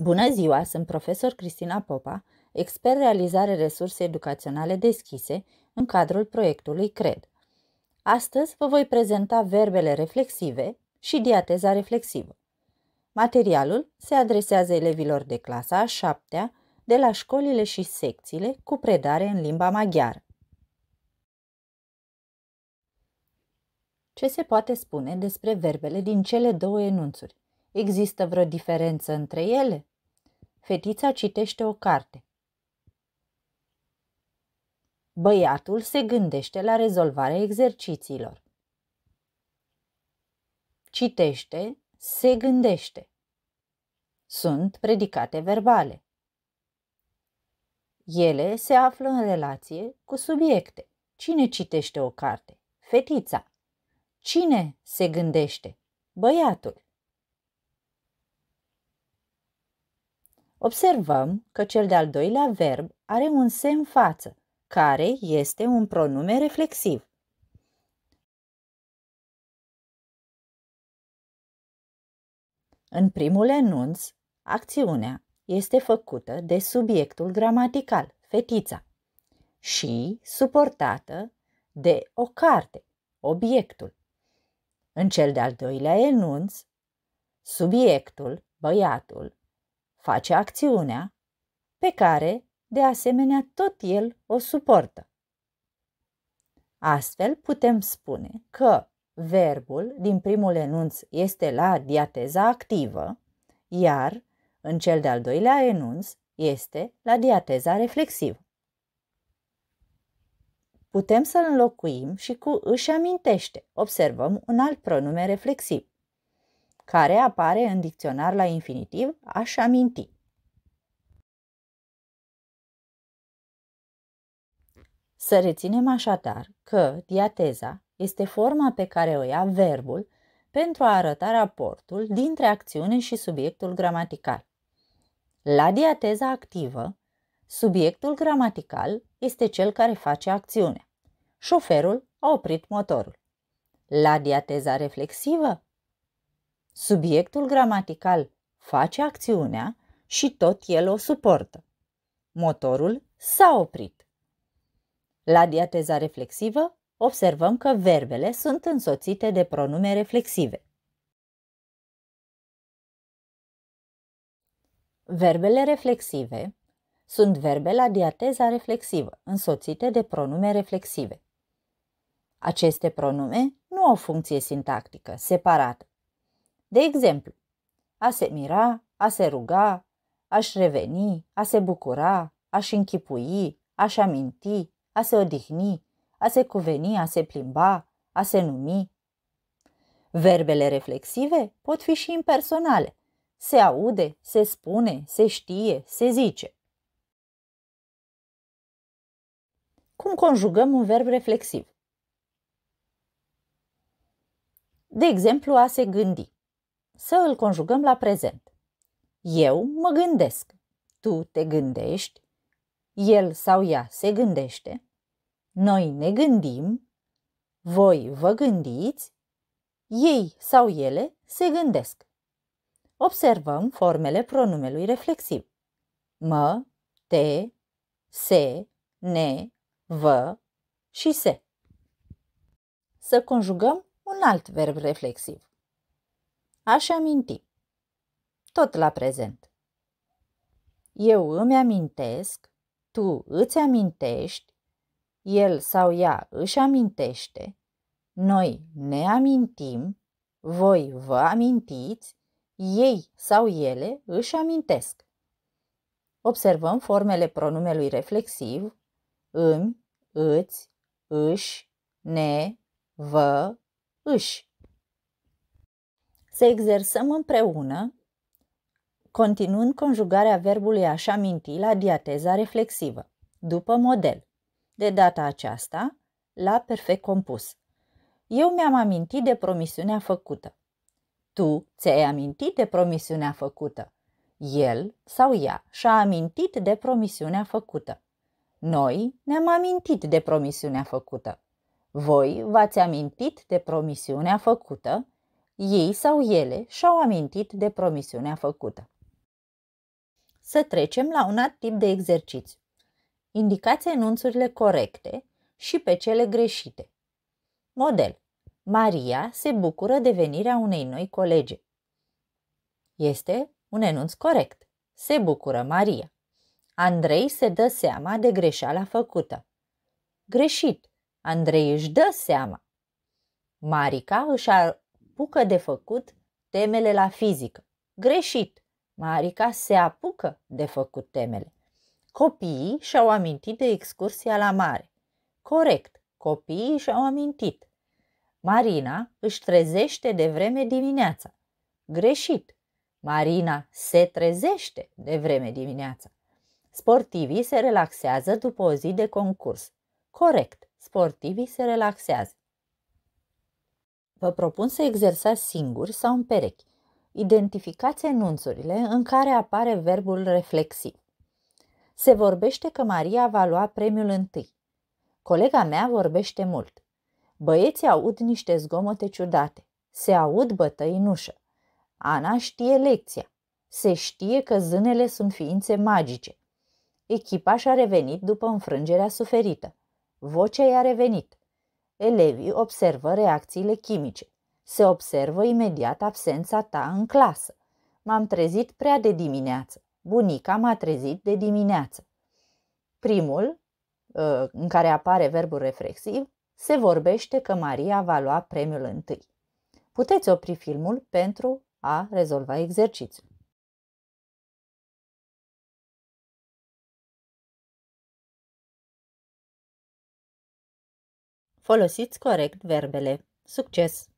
Bună ziua, sunt profesor Cristina Popa, expert realizare resurse educaționale deschise în cadrul proiectului CRED. Astăzi vă voi prezenta verbele reflexive și diateza reflexivă. Materialul se adresează elevilor de clasa a șaptea de la școlile și secțiile cu predare în limba maghiară. Ce se poate spune despre verbele din cele două enunțuri? Există vreo diferență între ele? Fetița citește o carte. Băiatul se gândește la rezolvarea exercițiilor. Citește, se gândește. Sunt predicate verbale. Ele se află în relație cu subiecte. Cine citește o carte? Fetița. Cine se gândește? Băiatul. Observăm că cel de-al doilea verb are un semn față, care este un pronume reflexiv. În primul enunț, acțiunea este făcută de subiectul gramatical, fetița, și suportată de o carte, obiectul. În cel de-al doilea enunț, subiectul, băiatul, face acțiunea pe care, de asemenea, tot el o suportă. Astfel, putem spune că verbul din primul enunț este la diateza activă, iar în cel de-al doilea enunț este la diateza reflexivă. Putem să-l înlocuim și cu își amintește. Observăm un alt pronume reflexiv care apare în dicționar la infinitiv, aș aminti. Să reținem așadar că diateza este forma pe care o ia verbul pentru a arăta raportul dintre acțiune și subiectul gramatical. La diateza activă, subiectul gramatical este cel care face acțiunea. Șoferul a oprit motorul. La diateza reflexivă, Subiectul gramatical face acțiunea și tot el o suportă. Motorul s-a oprit. La diateza reflexivă observăm că verbele sunt însoțite de pronume reflexive. Verbele reflexive sunt verbe la diateza reflexivă, însoțite de pronume reflexive. Aceste pronume nu au funcție sintactică, separată, de exemplu, a se mira, a se ruga, aș reveni, a se bucura, aș închipui, aș aminti, a se odihni, a se cuveni, a se plimba, a se numi. Verbele reflexive pot fi și impersonale. Se aude, se spune, se știe, se zice. Cum conjugăm un verb reflexiv? De exemplu, a se gândi să îl conjugăm la prezent. Eu mă gândesc, tu te gândești, el sau ea se gândește, noi ne gândim, voi vă gândiți, ei sau ele se gândesc. Observăm formele pronumelui reflexiv. Mă, te, se, ne, vă și se. Să conjugăm un alt verb reflexiv. Aș aminti. Tot la prezent. Eu îmi amintesc, tu îți amintești, el sau ea își amintește, noi ne amintim, voi vă amintiți, ei sau ele își amintesc. Observăm formele pronumelui reflexiv îmi, îți, își, ne, vă, își să exersăm împreună, continuând conjugarea verbului aș aminti la diateza reflexivă, după model. De data aceasta, la perfect compus. Eu mi-am amintit de promisiunea făcută. Tu ți-ai amintit de promisiunea făcută. El sau ea și-a amintit de promisiunea făcută. Noi ne-am amintit de promisiunea făcută. Voi v-ați amintit de promisiunea făcută ei sau ele și-au amintit de promisiunea făcută. Să trecem la un alt tip de exercițiu. Indicați enunțurile corecte și pe cele greșite. Model. Maria se bucură de venirea unei noi colege. Este un enunț corect. Se bucură Maria. Andrei se dă seama de greșeala făcută. Greșit. Andrei își dă seama. Marica își apucă de făcut temele la fizică. Greșit! Marica se apucă de făcut temele. Copiii și-au amintit de excursia la mare. Corect, copiii și-au amintit. Marina își trezește de vreme dimineața. Greșit, Marina se trezește de vreme dimineața. Sportivii se relaxează după o zi de concurs. Corect, sportivii se relaxează. Vă propun să exersați singuri sau în perechi. Identificați enunțurile în care apare verbul reflexiv. Se vorbește că Maria va lua premiul întâi. Colega mea vorbește mult. Băieții aud niște zgomote ciudate. Se aud bătăi în ușă. Ana știe lecția. Se știe că zânele sunt ființe magice. Echipa a revenit după înfrângerea suferită. Vocea i-a revenit. Elevii observă reacțiile chimice. Se observă imediat absența ta în clasă. M-am trezit prea de dimineață. Bunica m-a trezit de dimineață. Primul, ă, în care apare verbul reflexiv, se vorbește că Maria va lua premiul întâi. Puteți opri filmul pentru a rezolva exercițiul. Folosiți corect verbele. Succes!